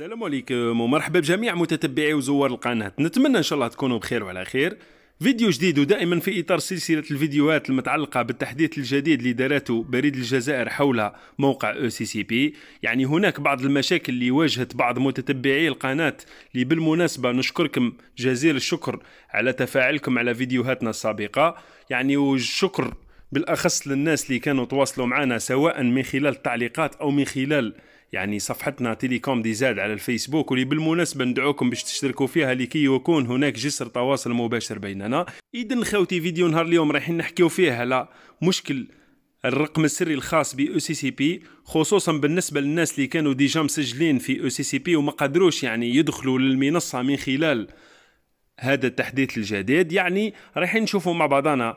السلام عليكم ومرحبا بجميع متتبعي وزوار القناة نتمنى إن شاء الله تكونوا بخير وعلى خير فيديو جديد ودائما في إطار سلسلة الفيديوهات المتعلقة بالتحديث الجديد اللي دارته بريد الجزائر حول موقع او سي سي بي يعني هناك بعض المشاكل اللي واجهت بعض متتبعي القناة اللي بالمناسبة نشكركم جزيل الشكر على تفاعلكم على فيديوهاتنا السابقة يعني والشكر بالأخص للناس اللي كانوا تواصلوا معنا سواء من خلال التعليقات أو من خلال يعني صفحتنا تيليكوم دي زاد على الفيسبوك واللي بالمناسبة ندعوكم باش تشتركوا فيها لكي يكون هناك جسر تواصل مباشر بيننا إذا خوتي فيديو نهار اليوم رايحين نحكيو فيه على مشكل الرقم السري الخاص ب او سي سي بي خصوصا بالنسبه للناس اللي كانوا ديجا مسجلين في او سي سي بي وما قدروش يعني يدخلوا للمنصه من خلال هذا التحديث الجديد يعني رايحين نشوفوا مع بعضنا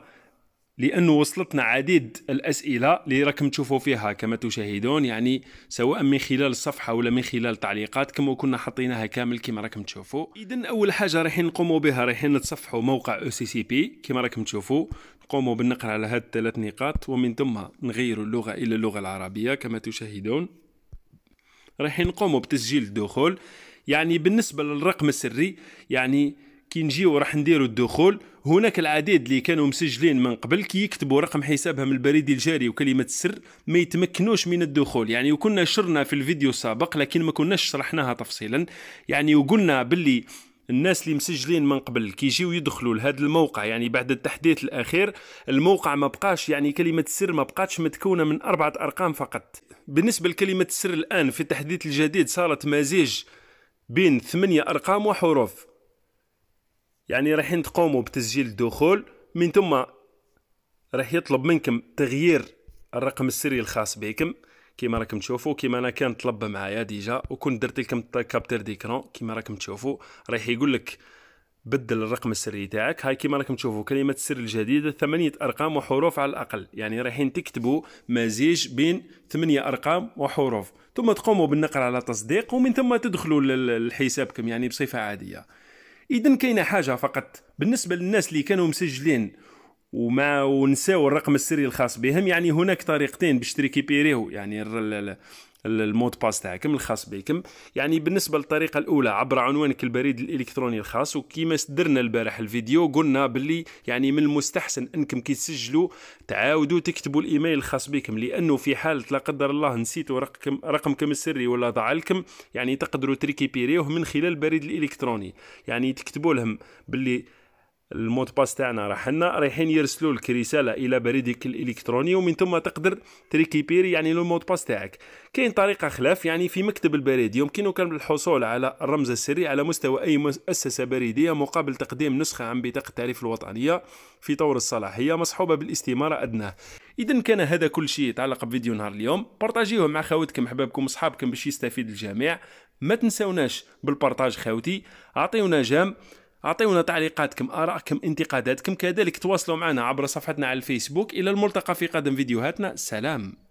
لانه وصلتنا عديد الاسئله اللي راكم تشوفوا فيها كما تشاهدون يعني سواء من خلال الصفحه ولا من خلال التعليقات كما كنا حطيناها كامل كما راكم تشوفوا اذا اول حاجه رايحين نقوموا بها رايحين نتصفحوا موقع او سي سي بي كما راكم تشوفوا نقوموا بالنقر على هذه الثلاث نقاط ومن ثم نغير اللغه الى اللغه العربيه كما تشاهدون رايحين نقوموا بتسجيل الدخول يعني بالنسبه للرقم السري يعني كي نجيو راح نديرو الدخول هناك العديد اللي كانوا مسجلين من قبل كي يكتبوا رقم حسابهم البريد الجاري وكلمة السر ما يتمكنوش من الدخول يعني وكنا شرنا في الفيديو السابق لكن ما كناش شرحناها تفصيلا يعني وقلنا باللي الناس اللي مسجلين من قبل كي يجيو يدخلوا لهذا الموقع يعني بعد التحديث الاخير الموقع ما بقاش يعني كلمه السر ما بقاتش متكونه من اربعه ارقام فقط بالنسبه لكلمه السر الان في التحديث الجديد صارت مزيج بين ثمانية أرقام وحروف يعني رايحين تقوموا بتسجيل الدخول من ثم راح يطلب منكم تغيير الرقم السري الخاص بكم كما راكم تشوفوا كما انا كان طلب معايا ديجا وكنت درت لكم كابتر ديكرون كما راكم تشوفوا راح يقول لك بدل الرقم السري تاعك هاي كما راكم تشوفوا كلمه السر الجديده ثمانيه ارقام وحروف على الاقل يعني رايحين تكتبوا مزيج بين ثمانيه ارقام وحروف ثم تقوموا بالنقر على تصديق ومن ثم تدخلوا لحسابكم يعني بصفه عاديه اذا كاينه حاجه فقط بالنسبه للناس اللي كانوا مسجلين وما ونساو الرقم السري الخاص بهم يعني هناك طريقتين باش تريكيبيريو يعني المود باس تاعكم الخاص بكم يعني بالنسبه للطريقه الاولى عبر عنوانك البريد الالكتروني الخاص وكيما درنا البارح الفيديو قلنا باللي يعني من المستحسن انكم كي تسجلوا تعاودوا تكتبوا الايميل الخاص بكم لانه في حاله لا قدر الله نسيتوا رقم رقمكم السري ولا ضاع لكم يعني تقدروا تريكيبيريوه من خلال البريد الالكتروني يعني تكتبوا لهم باللي المود باس تاعنا راح لنا رايحين يرسلوا لك رساله الى بريدك الالكتروني ومن ثم تقدر تريكيبيري يعني لو المود باس تاعك كاين طريقه خلاف يعني في مكتب البريد يمكنك الحصول على الرمز السري على مستوى اي مؤسسه بريديه مقابل تقديم نسخه عن بطاقه التعريف الوطنيه في طور الصلاحيه مصحوبه بالاستماره ادناه اذا كان هذا كل شيء يتعلق بفيديو نهار اليوم بارطاجيوه مع خواتكم احبابكم اصحابكم باش يستفيد الجميع ما تنساوناش بالبارطاج خاوتي اعطيونا جام اعطيونا تعليقاتكم ارائكم انتقاداتكم كذلك تواصلوا معنا عبر صفحتنا على الفيسبوك الى الملتقى في قادم فيديوهاتنا سلام